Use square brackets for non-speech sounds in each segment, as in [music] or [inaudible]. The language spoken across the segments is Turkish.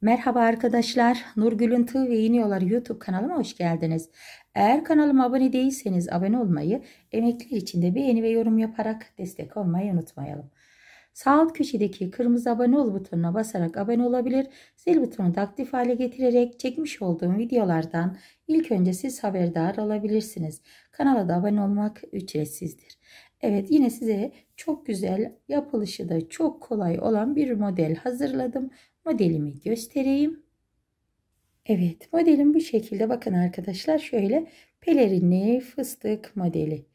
Merhaba arkadaşlar. Nurgül'ün Tığ ve İğniyorlar YouTube kanalıma hoş geldiniz. Eğer kanalıma abone değilseniz abone olmayı, emekliler için de beğeni ve yorum yaparak destek olmayı unutmayalım. Sağ alt köşedeki kırmızı abone ol butonuna basarak abone olabilir, zil butonunu da aktif hale getirerek çekmiş olduğum videolardan ilk önce siz haberdar olabilirsiniz. Kanala da abone olmak ücretsizdir. Evet yine size çok güzel yapılışı da çok kolay olan bir model hazırladım. Modelimi göstereyim. Evet modelim bu şekilde bakın arkadaşlar şöyle pelerinli fıstık modeli.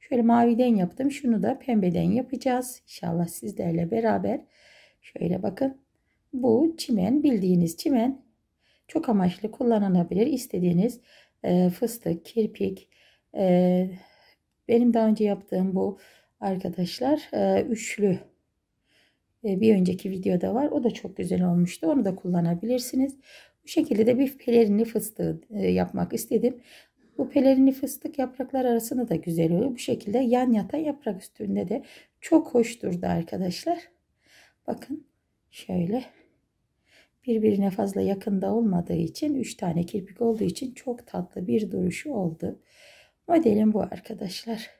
Şöyle maviden yaptım şunu da pembeden yapacağız. İnşallah sizlerle beraber şöyle bakın bu çimen bildiğiniz çimen çok amaçlı kullanılabilir. İstediğiniz e, fıstık, kirpik, e, benim daha önce yaptığım bu arkadaşlar e, üçlü e, bir önceki videoda var. O da çok güzel olmuştu. Onu da kullanabilirsiniz. Bu şekilde de bir pelerinli fıstığı e, yapmak istedim. Bu pelerini fıstık yapraklar arasında da güzel oluyor. Bu şekilde yan yatan yaprak üstünde de çok hoş durdu arkadaşlar. Bakın şöyle birbirine fazla yakında olmadığı için 3 tane kirpik olduğu için çok tatlı bir duruşu oldu. Modelim bu arkadaşlar.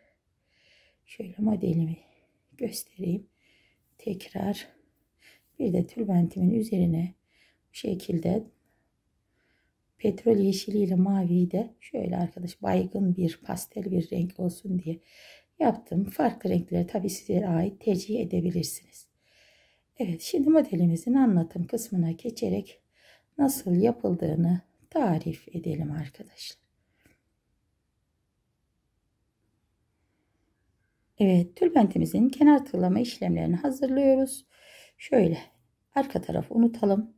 Şöyle modelimi göstereyim. Tekrar bir de tülbentimin üzerine bu şekilde petrol yeşiliyle maviyi de şöyle arkadaş baygın bir pastel bir renk olsun diye yaptım. Farklı renkleri tabi size ait tercih edebilirsiniz. Evet şimdi modelimizin anlatım kısmına geçerek nasıl yapıldığını tarif edelim arkadaşlar. Evet tülbentimizin kenar tığlama işlemlerini hazırlıyoruz. Şöyle arka tarafı unutalım.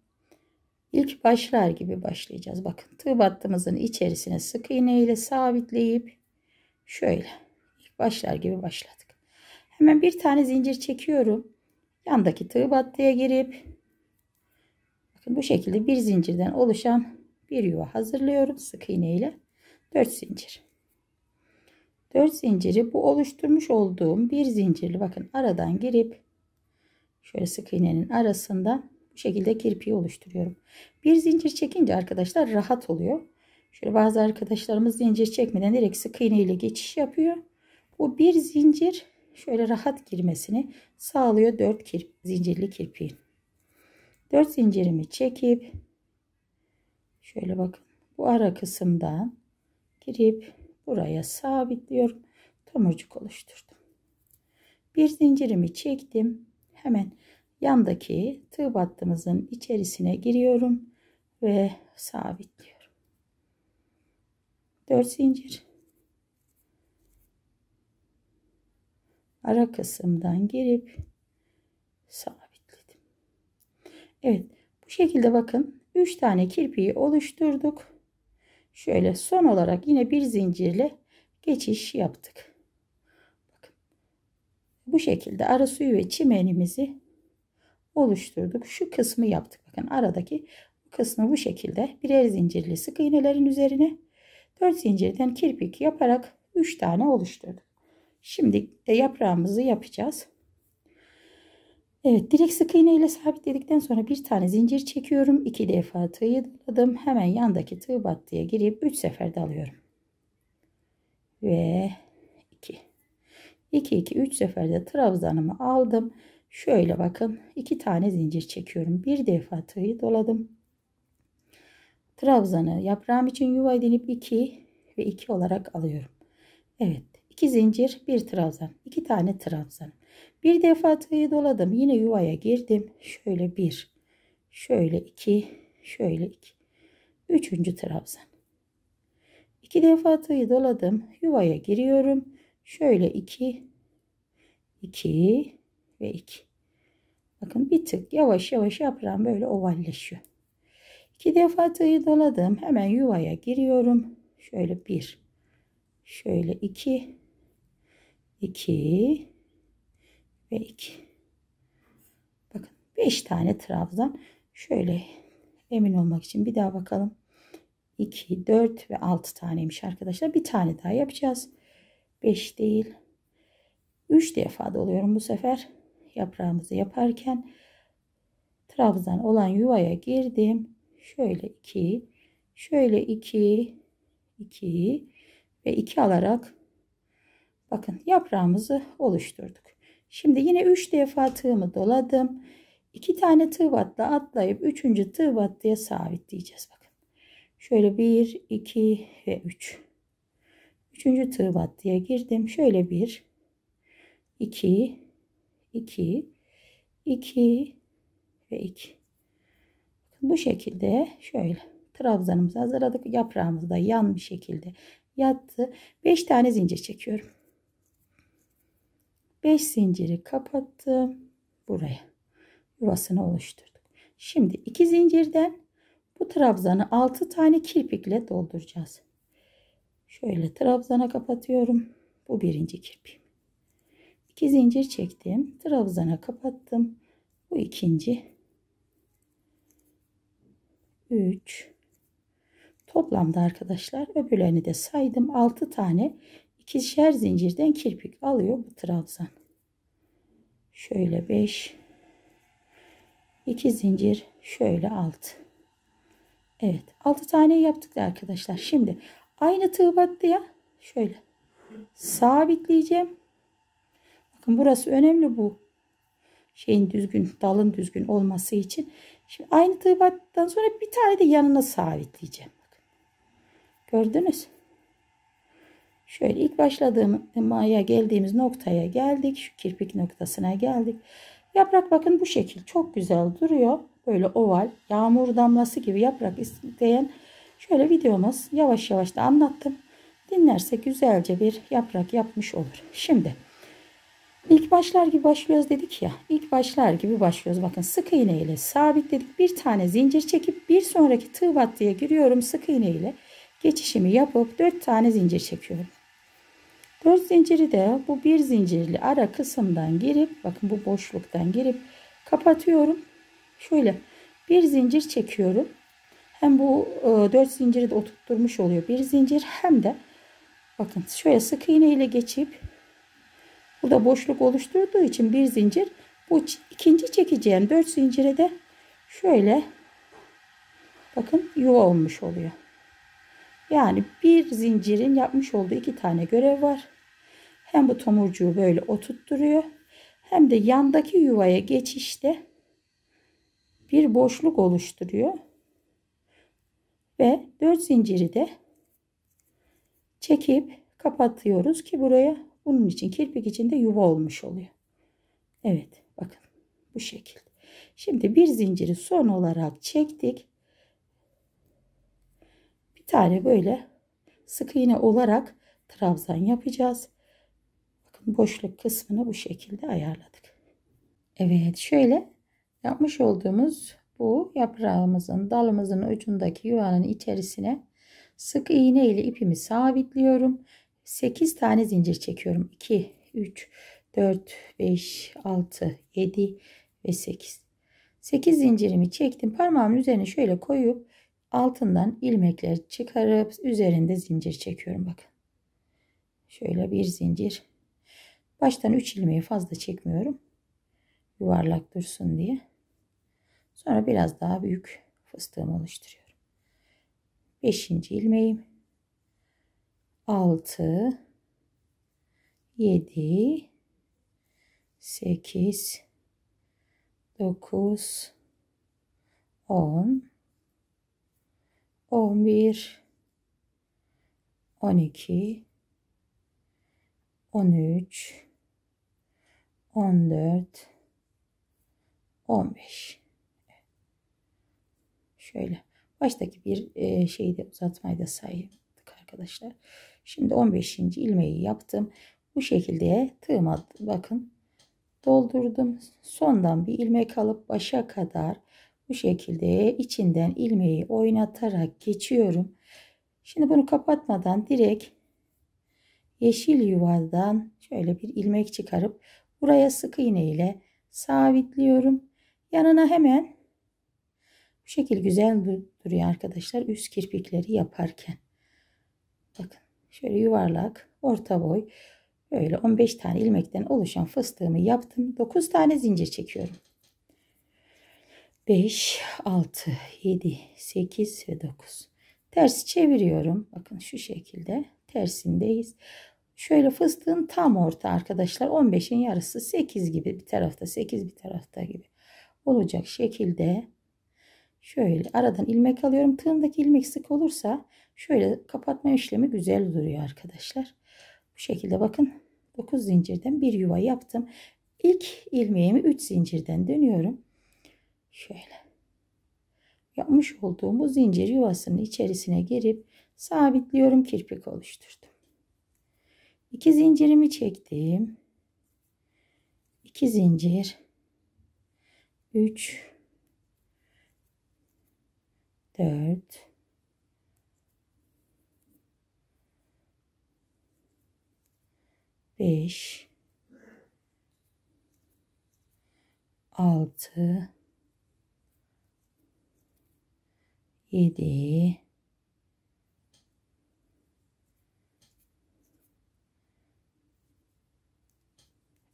İlk başlar gibi başlayacağız. Bakın tığ battığımızın içerisine sık iğne ile sabitleyip şöyle ilk başlar gibi başladık. Hemen bir tane zincir çekiyorum. Yandaki tığ battıya girip bakın bu şekilde bir zincirden oluşan bir yuva hazırlıyorum sık iğne ile 4 zincir. 4 zinciri bu oluşturmuş olduğum bir zincirli bakın aradan girip şöyle sık iğnenin arasında bu şekilde kirpiği oluşturuyorum. Bir zincir çekince arkadaşlar rahat oluyor. Şöyle bazı arkadaşlarımız zincir çekmeden direkt sık iğne ile geçiş yapıyor. Bu bir zincir şöyle rahat girmesini sağlıyor 4 kir zincirli kirpiğin. 4 zincirimi çekip şöyle bakın bu ara kısımdan girip buraya sabitliyorum. Tomurcuk oluşturdum. Bir zincirimi çektim. Hemen yandaki tığ battımızın içerisine giriyorum ve sabitliyorum. 4 zincir. Ara kısımdan girip sabitledim. Evet bu şekilde bakın 3 tane kirpiği oluşturduk. Şöyle son olarak yine bir zincirle geçiş yaptık. Bakın. Bu şekilde ara suyu ve çimenimizi oluşturduk. Şu kısmı yaptık. Bakın aradaki kısmı bu şekilde birer zincirli sık iğnelerin üzerine 4 zincirden kirpik yaparak 3 tane oluşturduk. Şimdi de yaprağımızı yapacağız. Evet direk sık iğne ile sabitledikten sonra bir tane zincir çekiyorum. iki defa tığı daladım. Hemen yandaki tığ battıya girip 3 sefer dalıyorum. Ve 2. 2 2 3 seferde trabzanımı aldım. Şöyle bakın iki tane zincir çekiyorum. Bir defa tığı doladım. Trabzanı yaprağım için yuva edinip 2 ve 2 olarak alıyorum. Evet 2 zincir bir trabzan 2 tane trabzan bir defa tığı doladım. Yine yuvaya girdim. Şöyle bir, şöyle iki, şöyle iki. Üçüncü trabzan. İki defa tığı doladım. Yuvaya giriyorum. Şöyle iki, iki ve iki. Bakın bir tık yavaş yavaş yaprağım böyle ovalleşiyor. İki defa tığı doladım. Hemen yuvaya giriyorum. Şöyle bir, şöyle iki, iki ve 2. Bakın 5 tane trabzan. Şöyle emin olmak için bir daha bakalım. 2, 4 ve 6 taneymiş arkadaşlar. Bir tane daha yapacağız. 5 değil. 3 defa doluyorum bu sefer. Yaprağımızı yaparken trabzan olan yuvaya girdim. Şöyle 2, şöyle 2, 2 ve 2 alarak bakın yaprağımızı oluşturduk. Şimdi yine 3 defa tığımı doladım. 2 tane tığ batla atlayıp 3. tığ battıya sabitleyeceğiz. Bakın. Şöyle 1, 2 ve 3. 3. tığ battıya girdim. Şöyle 1, 2, 2, 2 ve 2. Bu şekilde şöyle trabzanımızı hazırladık. Yaprağımız da yan bir şekilde yattı. 5 tane zincir çekiyorum. 5 zinciri kapattım. Buraya yuvasını oluşturduk. Şimdi 2 zincirden bu trabzanı 6 tane kirpikle dolduracağız. Şöyle trabzana kapatıyorum. Bu birinci kirpiğim. 2 zincir çektim. Trabzana kapattım. Bu ikinci. 3 Toplamda arkadaşlar öbürlerini de saydım. 6 tane İkişer zincirden kirpik alıyor bu trabzan. Şöyle 5 2 zincir şöyle 6. Evet 6 tane yaptık da arkadaşlar. Şimdi aynı tığ battıya şöyle sabitleyeceğim. Bakın burası önemli bu şeyin düzgün dalın düzgün olması için. Şimdi aynı tığ battıktan sonra bir tane de yanına sabitleyeceğim. Gördünüz mü? Şöyle ilk başladığım başladığımaya geldiğimiz noktaya geldik. Şu kirpik noktasına geldik. Yaprak bakın bu şekil çok güzel duruyor. Böyle oval yağmur damlası gibi yaprak isteyen şöyle videomuz yavaş yavaş da anlattım. Dinlerse güzelce bir yaprak yapmış olur. Şimdi ilk başlar gibi başlıyoruz dedik ya. İlk başlar gibi başlıyoruz. Bakın sık iğne ile sabitledik. Bir tane zincir çekip bir sonraki tığ battıya giriyorum sık iğne ile geçişimi yapıp 4 tane zincir çekiyorum. 4 zinciri de bu bir zincirli ara kısımdan girip bakın bu boşluktan girip kapatıyorum. Şöyle bir zincir çekiyorum. Hem bu 4 e, zinciri de oturtturmuş oluyor bir zincir hem de bakın şöyle sık iğne ile geçip burada boşluk oluşturduğu için bir zincir bu ikinci çekeceğim 4 zincire de şöyle bakın yuva olmuş oluyor. Yani bir zincirin yapmış olduğu iki tane görev var. Hem bu tomurcuğu böyle oturtturuyor. Hem de yandaki yuvaya geçişte bir boşluk oluşturuyor. Ve dört zinciri de çekip kapatıyoruz ki buraya bunun için kirpik içinde yuva olmuş oluyor. Evet bakın bu şekilde. Şimdi bir zinciri son olarak çektik tane böyle sık iğne olarak trabzan yapacağız. Bakın boşluk kısmını bu şekilde ayarladık. Evet şöyle yapmış olduğumuz bu yaprağımızın dalımızın ucundaki yuvanın içerisine sık iğne ile ipimi sabitliyorum. 8 tane zincir çekiyorum. 2, 3, 4, 5, 6, 7 ve 8. 8 zincirimi çektim. Parmağımın üzerine şöyle koyup altından ilmekler çıkarıp üzerinde zincir çekiyorum bakın. Şöyle bir zincir. Baştan 3 ilmeği fazla çekmiyorum. Yuvarlak dursun diye. Sonra biraz daha büyük fıstığımı oluşturuyorum. 5. ilmeğim. 6 7 8 9 10 11 12 13 14 15 şöyle baştaki bir e, şeyi de uzatmayı da saydık arkadaşlar şimdi 15. ilmeği yaptım bu şekilde tığıma bakın doldurdum sondan bir ilmek alıp başa kadar bu şekilde içinden ilmeği oynatarak geçiyorum. Şimdi bunu kapatmadan direkt yeşil yuvadan şöyle bir ilmek çıkarıp buraya sık iğne ile sabitliyorum. Yanına hemen bu şekil güzel duruyor arkadaşlar üst kirpikleri yaparken. Bakın şöyle yuvarlak orta boy böyle 15 tane ilmekten oluşan fıstığımı yaptım. 9 tane zincir çekiyorum. 5, 6, 7, 8 ve 9. Tersi çeviriyorum. Bakın şu şekilde tersindeyiz. Şöyle fıstığın tam orta arkadaşlar 15'in yarısı 8 gibi bir tarafta 8 bir tarafta gibi olacak şekilde şöyle aradan ilmek alıyorum. Tığımdaki ilmek sık olursa şöyle kapatma işlemi güzel duruyor arkadaşlar. Bu şekilde bakın 9 zincirden bir yuva yaptım. İlk ilmeğimi 3 zincirden dönüyorum. Şöyle. Yapmış olduğum bu zincir yuvasının içerisine girip sabitliyorum kirpik oluşturdum. İki zincirimi çektim. İki zincir. Üç. Dört. Beş. Altı. 7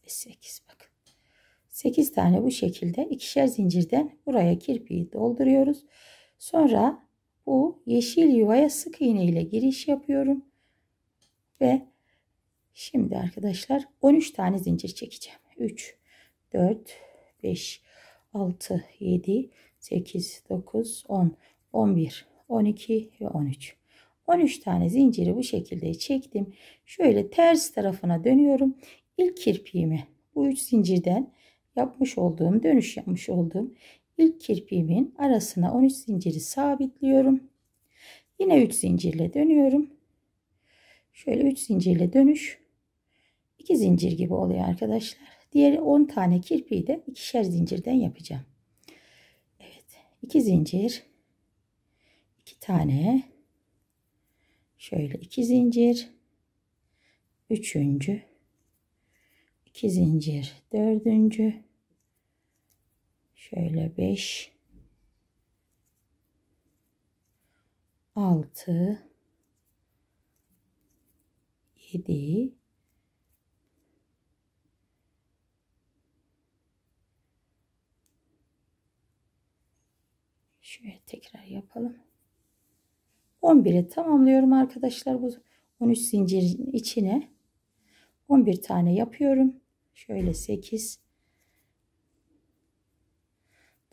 8 bakın. 8 tane bu şekilde ikişer zincirden buraya kirpiği dolduruyoruz. Sonra bu yeşil yuvaya sık iğne ile giriş yapıyorum. Ve şimdi arkadaşlar 13 tane zincir çekeceğim. 3 4 5 6 7 8 9 10 11, 12 ve 13. 13 tane zinciri bu şekilde çektim. Şöyle ters tarafına dönüyorum. İlk kirpiğimi bu 3 zincirden yapmış olduğum dönüş yapmış olduğum ilk kirpiğimin arasına 13 zinciri sabitliyorum. Yine 3 zincirle dönüyorum. Şöyle 3 zincirle dönüş 2 zincir gibi oluyor arkadaşlar. Diğer 10 tane kirpiği de ikişer zincirden yapacağım. Evet, 2 zincir tane şöyle iki zincir üçüncü iki zincir dördüncü şöyle beş altı yedi şöyle tekrar yapalım 11'i tamamlıyorum arkadaşlar. Bu 13 zincirin içine 11 tane yapıyorum. Şöyle 8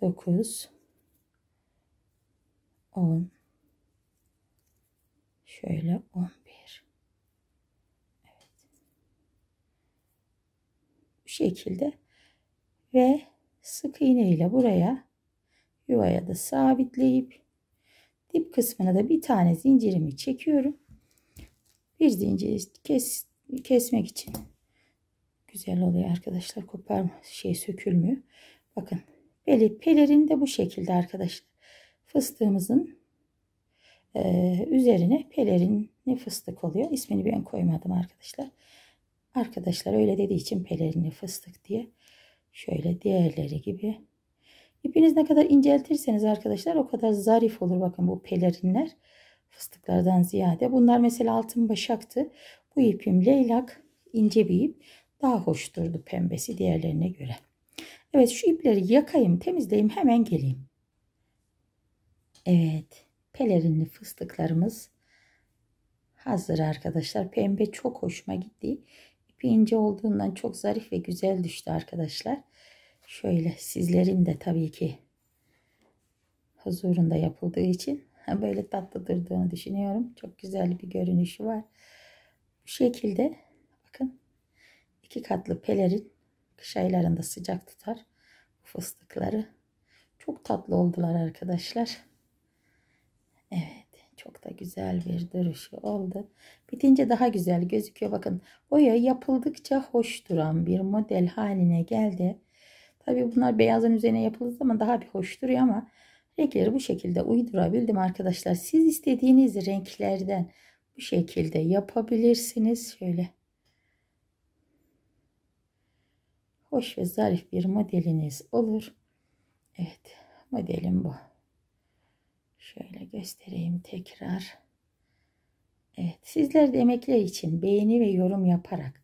9 10 şöyle 11 Evet. Bu şekilde ve sık iğne ile buraya yuvaya da sabitleyip Dip kısmına da bir tane zincirimi çekiyorum. Bir zincir kes, kesmek için güzel oluyor arkadaşlar. Koparma şey sökülmüyor. Bakın beli pelerin de bu şekilde arkadaşlar. Fıstığımızın e, üzerine ne fıstık oluyor. İsmini ben koymadım arkadaşlar. Arkadaşlar öyle dediği için pelerinli fıstık diye şöyle diğerleri gibi İpiniz ne kadar inceltirseniz arkadaşlar o kadar zarif olur. Bakın bu pelerinler fıstıklardan ziyade. Bunlar mesela altın başaktı. Bu ipim leylak ince bir ip. Daha hoş durdu pembesi diğerlerine göre. Evet şu ipleri yakayım temizleyeyim hemen geleyim. Evet pelerinli fıstıklarımız hazır arkadaşlar. Pembe çok hoşuma gitti. İpi ince olduğundan çok zarif ve güzel düştü arkadaşlar şöyle sizlerin de tabii ki huzurunda yapıldığı için [laughs] böyle tatlı durduğunu düşünüyorum. Çok güzel bir görünüşü var. Bu şekilde bakın iki katlı pelerin kış aylarında sıcak tutar fıstıkları. Çok tatlı oldular arkadaşlar. Evet çok da güzel bir duruşu oldu. Bitince daha güzel gözüküyor. Bakın oya yapıldıkça hoş duran bir model haline geldi. Tabii bunlar beyazın üzerine yapılır ama daha bir hoş duruyor ama renkleri bu şekilde uydurabildim arkadaşlar. Siz istediğiniz renklerden bu şekilde yapabilirsiniz. Şöyle hoş ve zarif bir modeliniz olur. Evet modelim bu. Şöyle göstereyim tekrar. Evet sizler de emekler için beğeni ve yorum yaparak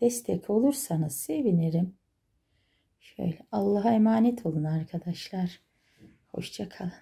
destek olursanız sevinirim. Şöyle Allah'a emanet olun arkadaşlar. Hoşça kalın.